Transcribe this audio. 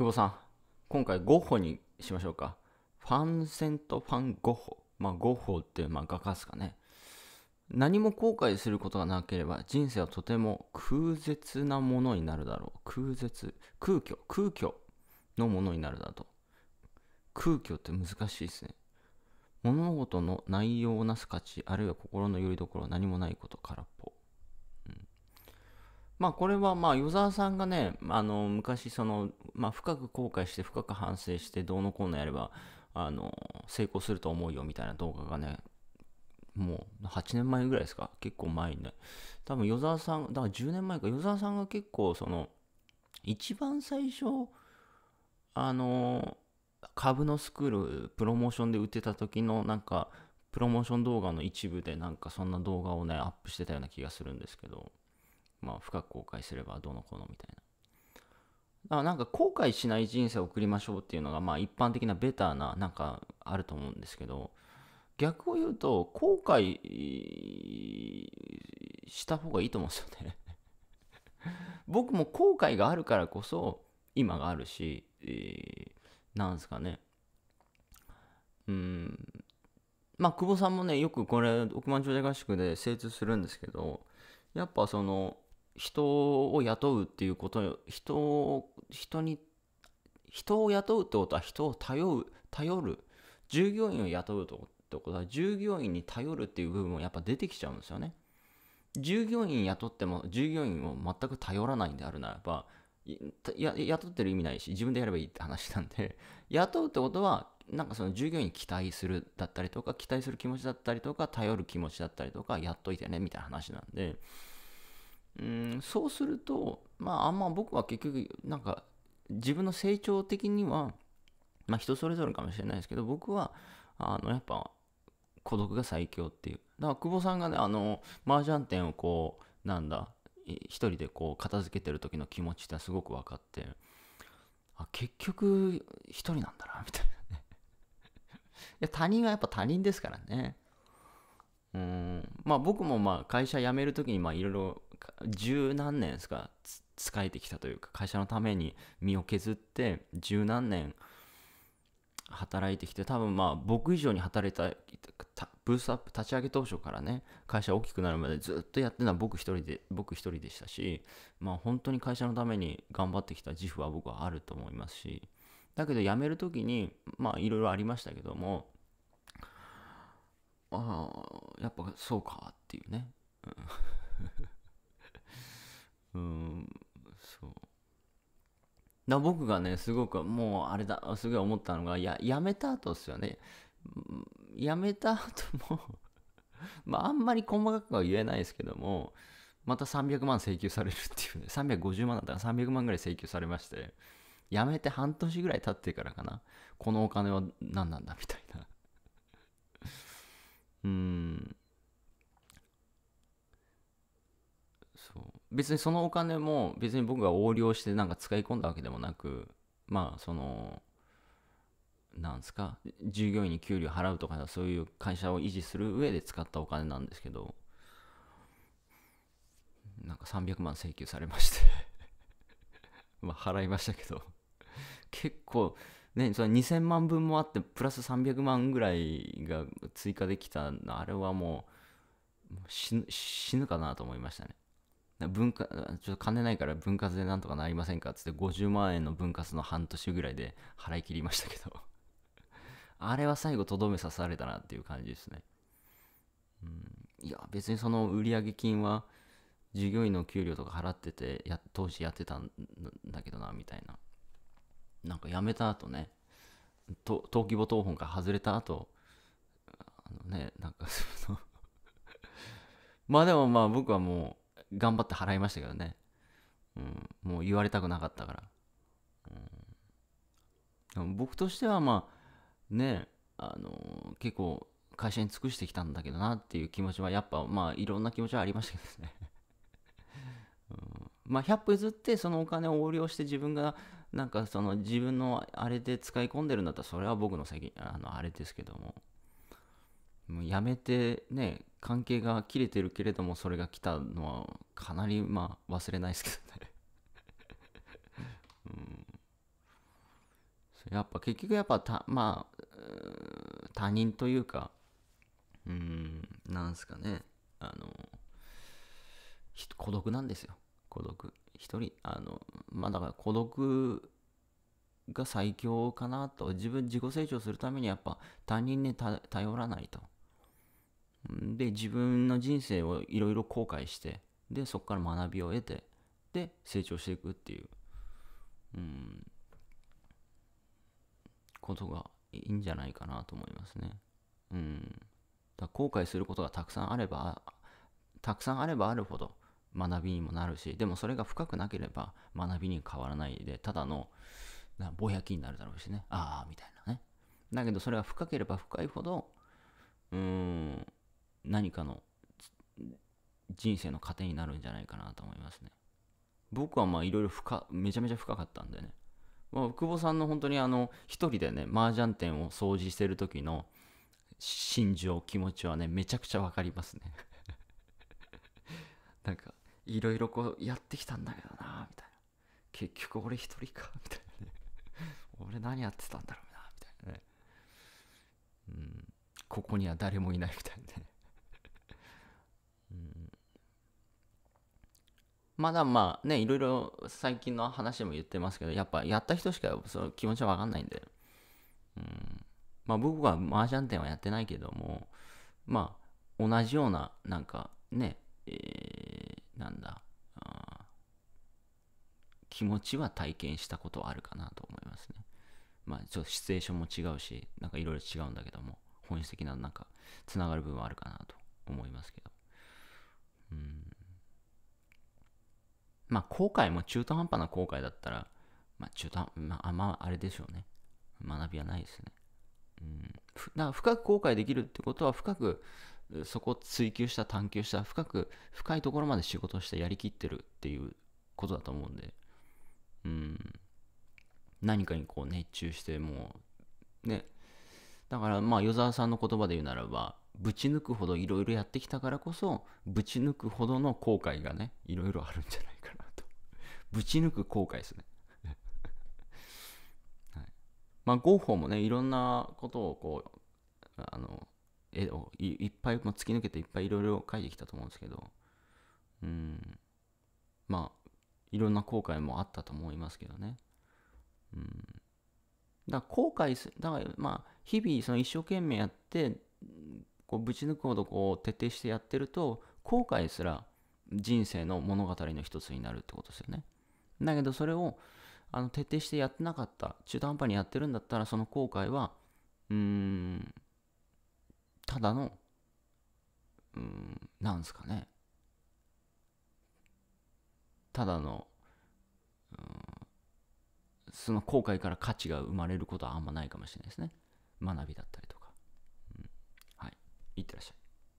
久保さん、今回ゴッホにしましょうか。ファンセント・ファン・ゴッホ。まあ、ゴッホってまあ画家ですかね。何も後悔することがなければ人生はとても空絶なものになるだろう。空絶、空虚、空虚のものになるだと。空虚って難しいですね。物事の内容をなす価値、あるいは心の拠り所何もないこと空っぽ。まあこれはまあ与沢さんがねあの昔その、まあ、深く後悔して深く反省してどうのこうのやればあの成功すると思うよみたいな動画がねもう8年前ぐらいですか結構前にね多分与沢さんだから10年前か与沢さんが結構その一番最初あの株のスクールプロモーションで売ってた時のなんかプロモーション動画の一部でなんかそんな動画をねアップしてたような気がするんですけどまあ、深く後悔すればどうのこうのみたいな。あかなんか後悔しない人生を送りましょうっていうのがまあ一般的なベターななんかあると思うんですけど逆を言うと後悔した方がいいと思うんですよね 僕も後悔があるからこそ今があるし、えー、なんですかねうんまあ久保さんもねよくこれ億万長者合宿で精通するんですけどやっぱその人を雇うっていうこと人を人に人を雇うってことは人を頼う頼る従業員を雇うってことは従業員に頼るっていう部分もやっぱ出てきちゃうんですよね従業員雇っても従業員を全く頼らないんであるならば雇ってる意味ないし自分でやればいいって話なんで 雇うってことはなんかその従業員に期待するだったりとか期待する気持ちだったりとか頼る気持ちだったりとかやっといてねみたいな話なんでうんそうするとまああんま僕は結局なんか自分の成長的にはまあ人それぞれかもしれないですけど僕はあのやっぱ孤独が最強っていうだから久保さんがねあの麻雀店をこうなんだ一人でこう片付けてる時の気持ちってすごく分かってあ結局一人なんだなみたいなね いや他人はやっぱ他人ですからねうんまあ僕もまあ会社辞める時にまあいろいろ十何年ですか使えてきたというか会社のために身を削って十何年働いてきて多分まあ僕以上に働いたブースアップ立ち上げ当初からね会社大きくなるまでずっとやってるのは僕一人で僕一人でしたしまあ本当に会社のために頑張ってきた自負は僕はあると思いますしだけど辞める時にまあいろいろありましたけどもああやっぱそうかっていうね僕がねすごくもうあれだすごい思ったのがややめた後ですよねやめた後も まああんまり細かくは言えないですけどもまた300万請求されるっていうね350万だったら300万ぐらい請求されましてやめて半年ぐらい経ってからかなこのお金は何なんだみたいな うーんそう別にそのお金も別に僕が横領してなんか使い込んだわけでもなくまあそのなんすか従業員に給料払うとかそういう会社を維持する上で使ったお金なんですけどなんか300万請求されまして まあ払いましたけど結構ねそ2000万分もあってプラス300万ぐらいが追加できたあれはもう死ぬかなと思いましたね文化、ちょっと金ないから分割でなんとかなりませんかつって50万円の分割の半年ぐらいで払い切りましたけど あれは最後とどめ刺されたなっていう感じですね。うん、いや、別にその売上金は従業員の給料とか払っててや、当時やってたんだけどな、みたいな。なんか辞めた後ね、登記簿謄本から外れた後、あのね、なんかその まあでもまあ僕はもう、頑張って払いましたけどね、うん、もう言われたくなかったから、うん、僕としてはまあねあのー、結構会社に尽くしてきたんだけどなっていう気持ちはやっぱまあいろんな気持ちはありましたけどね うん、まあ100歩譲ってそのお金を横領して自分がなんかその自分のあれで使い込んでるんだったらそれは僕の責任あのあれですけどももうやめてね関係が切れてるけれどもそれが来たのはかなりまあ忘れないですけどね うんやっぱ結局やっぱたまあ他人というかうんなんすかねあの孤独なんですよ孤独一人あのまあだから孤独が最強かなと自分自己成長するためにやっぱ他人に頼らないとで自分の人生をいろいろ後悔してでそこから学びを得てで成長していくっていう、うん、ことがいいんじゃないかなと思いますね。うん、だ後悔することがたくさんあればたくさんあればあるほど学びにもなるしでもそれが深くなければ学びに変わらないでただのぼやきになるだろうしねああみたいなねだけどそれが深ければ深いほどうん何かの人生の糧になるんじゃないかなと思いますね。僕はまあいろいろ深、めちゃめちゃ深かったんでね。まあ、久保さんの本当にあの、一人でね、麻雀店を掃除してる時の心情、気持ちはね、めちゃくちゃわかりますね なんか、いろいろこう、やってきたんだけどな、みたいな。結局俺一人か、みたいなね俺何やってたんだろうな、みたいなね。うん、ここには誰もいないみたいなねまだまあね、いろいろ最近の話でも言ってますけど、やっぱやった人しかその気持ちはわかんないんで、うん。まあ僕は麻雀店はやってないけども、まあ同じような、なんかね、えー、なんだ、気持ちは体験したことはあるかなと思いますね。まあちょっとシチュエーションも違うし、なんかいろいろ違うんだけども、本質的ななんかつながる部分はあるかなと思いますけど。まあ、後悔も中途半端な後悔だったら、まあ、中途半、まあ、まあ、あれでしょうね。学びはないですね。うん。だから深く後悔できるってことは、深くそこを追求した、探求した、深く、深いところまで仕事をしてやりきってるっていうことだと思うんで、うん。何かにこう熱中して、もう、ね。だから、まあ、与沢さんの言葉で言うならば、ぶち抜くほどいろいろやってきたからこそぶち抜くほどの後悔がねいろいろあるんじゃないかなと ぶち抜く後悔ですね はい、まあゴッホもねいろんなことをこうあの絵をいっぱい、まあ、突き抜けていっぱいいろいろ書いてきたと思うんですけどうんまあいろんな後悔もあったと思いますけどねうんだから後悔すだからまあ日々その一生懸命やってこうぶち抜くほどこう徹底してやってると後悔すら人生の物語の一つになるってことですよね。だけどそれをあの徹底してやってなかった中途半端にやってるんだったらその後悔はうんただのうんなんですかねただのその後悔から価値が生まれることはあんまないかもしれないですね学びだった y